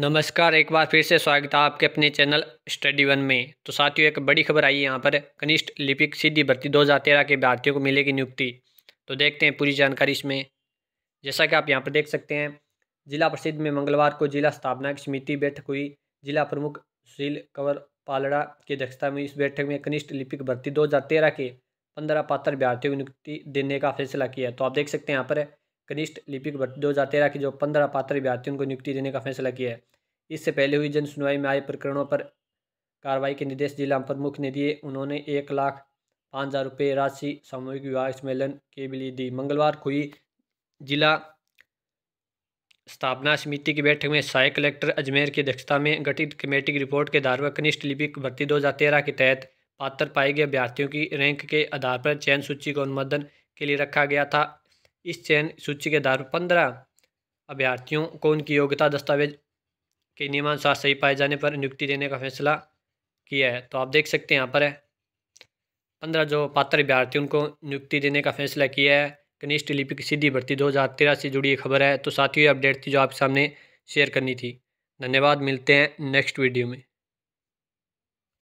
नमस्कार एक बार फिर से स्वागत है आपके अपने चैनल स्टडी वन में तो साथियों एक बड़ी खबर आई है यहाँ पर कनिष्ठ लिपिक सीधी भर्ती 2013 के भारतीयों को मिलेगी नियुक्ति तो देखते हैं पूरी जानकारी इसमें जैसा कि आप यहाँ पर देख सकते हैं जिला प्रसिद्ध में मंगलवार को जिला स्थापना की समिति बैठक हुई जिला प्रमुख सुशील कंवर पालड़ा की अध्यक्षता में इस बैठक में कनिष्ठ लिपिक भर्ती दो के पंद्रह पात्र अभ्यर्थियों को नियुक्ति देने का फैसला किया तो आप देख सकते हैं यहाँ पर कनिष्ठ लिपिक भट्ट दो हज़ार तेरह की जो पंद्रह पात्र अभ्यर्थियों को नियुक्ति देने का फैसला किया है इससे पहले हुई जन सुनवाई में आए प्रकरणों पर कार्रवाई के निर्देश जिला प्रमुख ने दिए उन्होंने एक लाख पाँच हज़ार रुपये राशि सामूहिक विवाह सम्मेलन के लिए दी मंगलवार को ही जिला स्थापना समिति की बैठक में सहायक कलेक्टर अजमेर की अध्यक्षता में गठित कमेटी की रिपोर्ट के आधार पर कनिष्ठ लिपिक भर्ती तेरह के तहत पात्र पाए गए अभ्यर्थियों की रैंक के आधार पर चयन सूची को अनुमोदन के लिए रखा गया था इस चयन सूची के आधार पर पंद्रह अभ्यर्थियों को उनकी योग्यता दस्तावेज के नियमानुसार सही पाए जाने पर नियुक्ति देने का फैसला किया है तो आप देख सकते हैं यहाँ पर है पंद्रह जो पात्र अभ्यर्थी उनको नियुक्ति देने का फैसला किया है कनिष्ठ लिपिक सीधी भर्ती दो हज़ार तेरह से जुड़ी खबर है तो साथ ही अपडेट थी जो आपके सामने शेयर करनी थी धन्यवाद मिलते हैं नेक्स्ट वीडियो में